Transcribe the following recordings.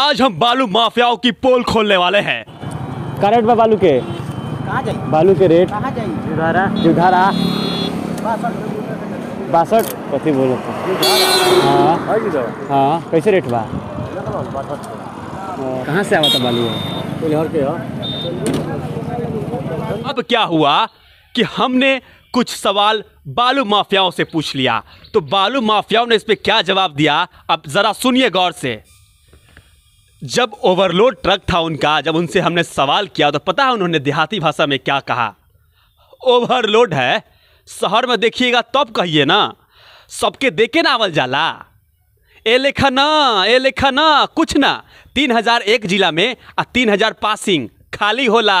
आज हम बालू माफियाओं की पोल खोलने वाले हैं का रेट बालू के बालू के रेट जुधारा बासठ कथी बोलो हाँ हाँ कैसे रेट बा कहाँ से आवा था बालू हाँ। अब क्या हुआ कि हमने कुछ सवाल बालू माफियाओं से पूछ लिया तो बालू माफियाओं ने इस पे क्या जवाब दिया अब जरा सुनिए गौर से जब ओवरलोड ट्रक था उनका जब उनसे हमने सवाल किया तो पता है उन्होंने देहाती भाषा में क्या कहा ओवरलोड है शहर में देखिएगा तब कहिए ना सबके देखे ना आवल जाला ए लेखा ना ए लेखा ना कुछ ना तीन हजार एक जिला में आ तीन हजार पासिंग खाली होला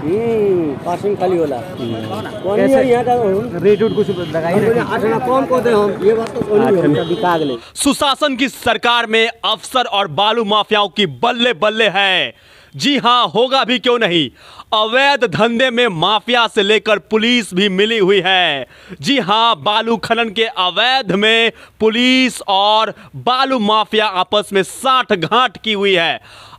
हम्म, पासिंग खाली होला कौन यहां का रेट उट कुछ लगाई नहीं नहीं कौन को दे हम ये बात तो सुशासन की सरकार में अफसर और बालू माफियाओं की बल्ले बल्ले है जी हाँ होगा भी क्यों नहीं अवैध धंधे में माफिया से लेकर पुलिस भी मिली हुई है जी हाँ बालू खनन के अवैध में पुलिस और बालू माफिया आपस में साठ घाट की हुई है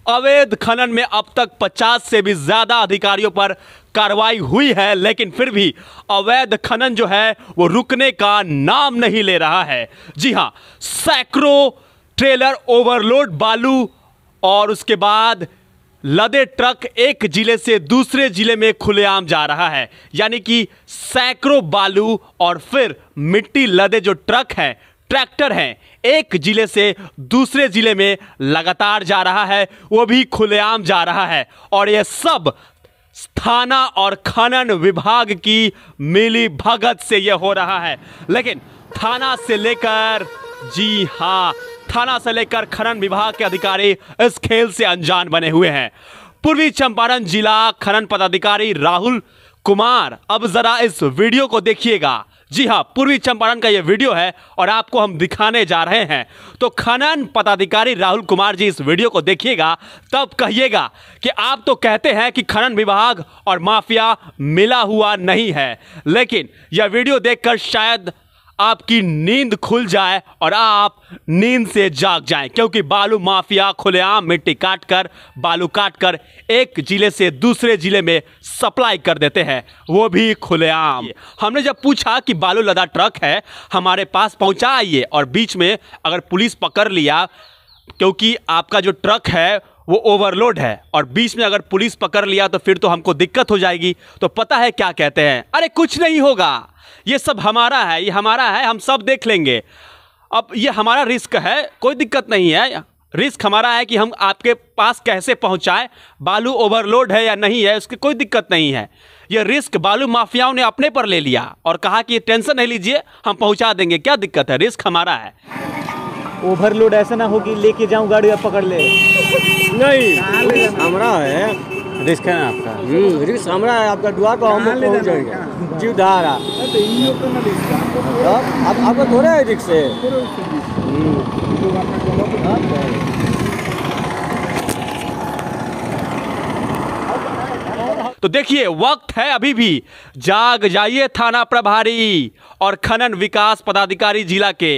अवैध खनन में अब तक 50 से भी ज़्यादा अधिकारियों पर कार्रवाई हुई है लेकिन फिर भी अवैध खनन जो है वो रुकने का नाम नहीं ले रहा है जी हाँ सैकड़ों ट्रेलर ओवरलोड बालू और उसके बाद लदे ट्रक एक जिले से दूसरे जिले में खुलेआम जा रहा है यानी कि सैकड़ों बालू और फिर मिट्टी लदे जो ट्रक है ट्रैक्टर हैं एक जिले से दूसरे जिले में लगातार जा रहा है वो भी खुलेआम जा रहा है और ये सब थाना और खनन विभाग की मिली भगत से यह हो रहा है लेकिन थाना से लेकर जी हाँ थाना से लेकर खनन विभाग के अधिकारी इस खेल से अनजान बने हुए हैं पूर्वी चंपारण जिला खनन पदाधिकारी राहुल कुमार अब जरा इस वीडियो को देखिएगा जी हाँ पूर्वी चंपारण का ये वीडियो है और आपको हम दिखाने जा रहे हैं तो खनन पदाधिकारी राहुल कुमार जी इस वीडियो को देखिएगा तब कहिएगा कि आप तो कहते हैं कि खनन विभाग और माफिया मिला हुआ नहीं है लेकिन यह वीडियो देखकर शायद आपकी नींद खुल जाए और आप नींद से जाग जाएं क्योंकि बालू माफिया खुलेआम मिट्टी काट कर बालू काट कर एक जिले से दूसरे जिले में सप्लाई कर देते हैं वो भी खुलेआम हमने जब पूछा कि बालू लदा ट्रक है हमारे पास पहुंचाइए और बीच में अगर पुलिस पकड़ लिया क्योंकि आपका जो ट्रक है वो ओवरलोड है और बीच में अगर पुलिस पकड़ लिया तो फिर तो हमको दिक्कत हो जाएगी तो पता है क्या कहते हैं अरे कुछ नहीं होगा ये सब हमारा है ये हमारा है हम सब देख लेंगे अब ये हमारा रिस्क है कोई दिक्कत नहीं है रिस्क हमारा है कि हम आपके पास कैसे पहुंचाएं बालू ओवरलोड है या नहीं है उसकी कोई दिक्कत नहीं है ये रिस्क बालू माफियाओं ने अपने पर ले लिया और कहा कि टेंशन नहीं लीजिए हम पहुंचा देंगे क्या दिक्कत है रिस्क हमारा है ओवरलोड ऐसा ना हो कि लेके जाऊं गाड़ी पकड़ ले नहीं हमारा है रिस्क है आपका हम्म, रिस्क हमारा है आपका दुआ को हम पहुँच जाएंगे जी उधारा हाँ, आपका थोड़ा है रिस्क हम्म। तो हाँ, है तो देखिए वक्त है अभी भी जाग जाइए थाना प्रभारी और खनन विकास पदाधिकारी जिला के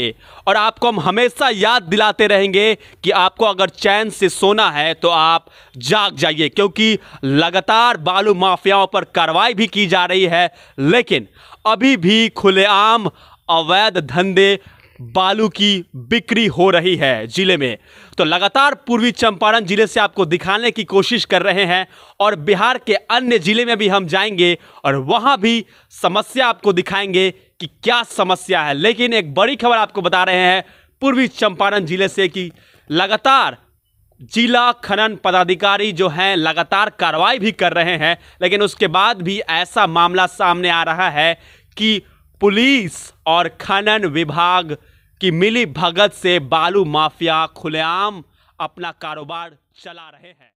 और आपको हम हमेशा याद दिलाते रहेंगे कि आपको अगर चैन से सोना है तो आप जाग जाइए क्योंकि लगातार बालू माफियाओं पर कार्रवाई भी की जा रही है लेकिन अभी भी खुलेआम अवैध धंधे बालू की बिक्री हो रही है जिले में तो लगातार पूर्वी चंपारण जिले से आपको दिखाने की कोशिश कर रहे हैं और बिहार के अन्य जिले में भी हम जाएंगे और वहां भी समस्या आपको दिखाएंगे कि क्या समस्या है लेकिन एक बड़ी खबर आपको बता रहे हैं पूर्वी चंपारण जिले से कि लगातार जिला खनन पदाधिकारी जो हैं लगातार कार्रवाई भी कर रहे हैं लेकिन उसके बाद भी ऐसा मामला सामने आ रहा है कि पुलिस और खनन विभाग की मिली भगत से बालू माफिया खुलेआम अपना कारोबार चला रहे हैं